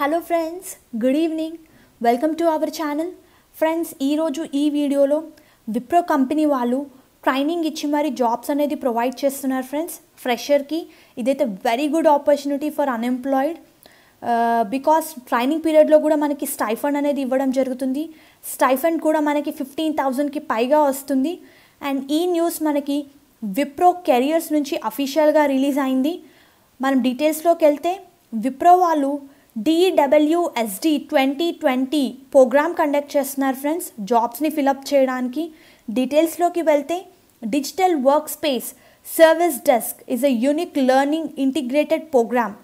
hello friends good evening welcome to our channel friends ఈరోజు ఈ వీడియోలో విప్రో కంపెనీ వాళ్ళు ట్రైనింగ్ ఇచ్చి మరి జాబ్స్ అనేది ప్రొవైడ్ చేస్తున్నారు ఫ్రెండ్స్ ఫ్రెషర్కి ఇదైతే very good opportunity for unemployed because training పీరియడ్లో కూడా మనకి స్టైఫండ్ అనేది ఇవ్వడం జరుగుతుంది స్టైఫండ్ కూడా మనకి ఫిఫ్టీన్ థౌజండ్కి పైగా వస్తుంది అండ్ ఈ న్యూస్ మనకి విప్రో కెరియర్స్ నుంచి అఫీషియల్గా రిలీజ్ అయింది మనం డీటెయిల్స్లోకి వెళ్తే విప్రో వాళ్ళు DWSD twenty twenty programme conduct చేస్తున్నారు ఫ్రెండ్స్ జాబ్స్ని ఫిలప్ చేయడానికి డీటెయిల్స్లోకి వెళ్తే digital work space service desk is a unique learning integrated programme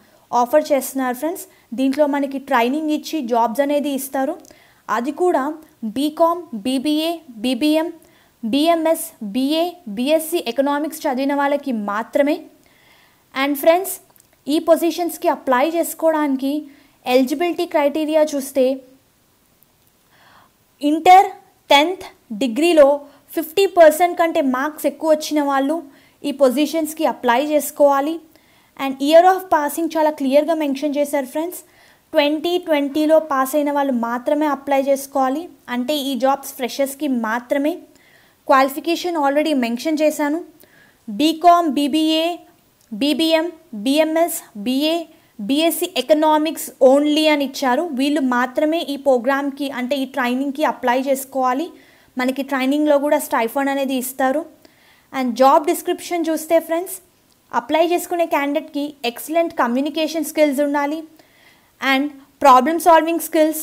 offer చేస్తున్నారు ఫ్రెండ్స్ దీంట్లో మనకి ట్రైనింగ్ ఇచ్చి జాబ్స్ అనేది ఇస్తారు అది కూడా BCom BBA BBM BMS BA BSc economics చదివిన వాళ్ళకి మాత్రమే అండ్ ఫ్రెండ్స్ ఈ పొజిషన్స్కి అప్లై చేసుకోవడానికి ఎలిజిబిలిటీ క్రైటీరియా చూస్తే ఇంటర్ టెన్త్ డిగ్రీలో ఫిఫ్టీ పర్సెంట్ కంటే మార్క్స్ ఎక్కువ వచ్చిన వాళ్ళు ఈ పొజిషన్స్కి అప్లై చేసుకోవాలి అండ్ ఇయర్ ఆఫ్ పాసింగ్ చాలా క్లియర్గా మెన్షన్ చేశారు ఫ్రెండ్స్ ట్వంటీ ట్వంటీలో పాస్ అయిన వాళ్ళు మాత్రమే అప్లై చేసుకోవాలి అంటే ఈ జాబ్స్ ఫ్రెషర్స్కి మాత్రమే క్వాలిఫికేషన్ ఆల్రెడీ మెన్షన్ చేశాను BCom BBA BBM BMS BA BSc economics only అని ఇచ్చారు వీళ్ళు మాత్రమే ఈ ప్రోగ్రామ్కి అంటే ఈ ట్రైనింగ్కి అప్లై చేసుకోవాలి మనకి ట్రైనింగ్లో కూడా స్టైఫండ్ అనేది ఇస్తారు అండ్ జాబ్ డిస్క్రిప్షన్ చూస్తే ఫ్రెండ్స్ అప్లై చేసుకునే క్యాండిడేట్కి ఎక్సలెంట్ కమ్యూనికేషన్ స్కిల్స్ ఉండాలి and problem solving skills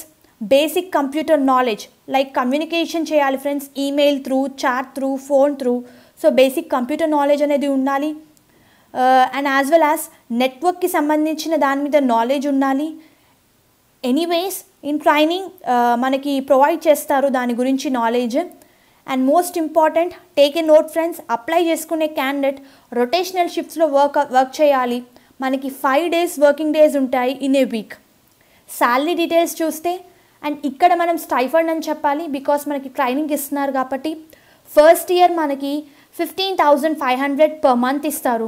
basic computer knowledge like communication చేయాలి friends email through chat through phone through so basic computer knowledge అనేది ఉండాలి అండ్ యాజ్ వెల్ యాజ్ నెట్వర్క్కి సంబంధించిన దాని మీద నాలెడ్జ్ ఉండాలి ఎనీవేస్ ఇన్ ట్రైనింగ్ మనకి ప్రొవైడ్ చేస్తారు దాని గురించి knowledge and most important take a note friends apply చేసుకునే క్యాండిడేట్ రొటేషనల్ షిఫ్ట్స్లో వర్క్ వర్క్ చేయాలి మనకి ఫైవ్ డేస్ వర్కింగ్ డేస్ ఉంటాయి in a week salary details చూస్తే అండ్ ఇక్కడ మనం స్టైఫండ్ అని చెప్పాలి బికాస్ మనకి ట్రైనింగ్ ఇస్తున్నారు కాబట్టి ఫస్ట్ ఇయర్ మనకి fifteen thousand five hundred per month ఇస్తారు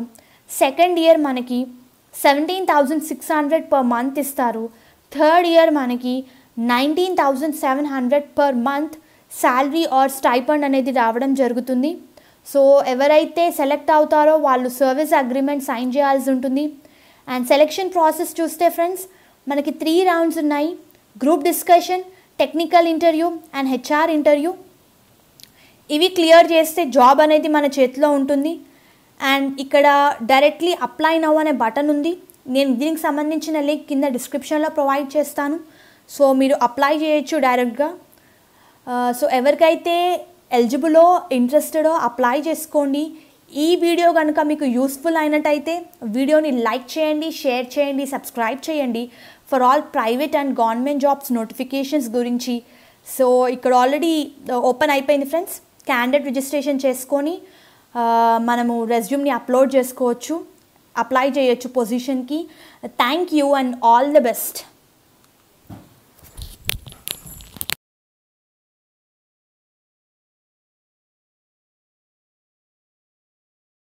సెకండ్ ఇయర్ మనకి seventeen thousand six hundred per month ఇస్తారు థర్డ్ ఇయర్ మనకి nineteen thousand seven hundred per month salary or stipend అనేది రావడం జరుగుతుంది సో ఎవరైతే సెలెక్ట్ అవుతారో వాళ్ళు సర్వీస్ అగ్రిమెంట్ సైన్ చేయాల్సి ఉంటుంది అండ్ సెలెక్షన్ ప్రాసెస్ చూస్తే ఫ్రెండ్స్ మనకి త్రీ రౌండ్స్ ఉన్నాయి group discussion technical interview and HR interview ఇవి క్లియర్ చేస్తే జాబ్ అనేది మన చేతిలో ఉంటుంది అండ్ ఇక్కడ డైరెక్ట్లీ అప్లై నవ్ అనే బటన్ ఉంది నేను దీనికి సంబంధించిన లింక్ కింద డిస్క్రిప్షన్లో ప్రొవైడ్ చేస్తాను సో మీరు అప్లై చేయొచ్చు డైరెక్ట్గా సో uh, ఎవరికైతే ఎలిజిబులో ఇంట్రెస్టెడో అప్లై చేసుకోండి ఈ వీడియో కనుక మీకు యూస్ఫుల్ అయినట్టయితే వీడియోని లైక్ చేయండి షేర్ చేయండి సబ్స్క్రైబ్ చేయండి for all private and government jobs notifications గురించి సో ఇక్కడ ఆల్రెడీ ఓపెన్ uh, అయిపోయింది ఫ్రెండ్స్ క్యాండిడేట్ రిజిస్ట్రేషన్ చేసుకొని మనము రెజ్యూమ్ని అప్లోడ్ చేసుకోవచ్చు అప్లై చేయొచ్చు పొజిషన్కి thank you and all the best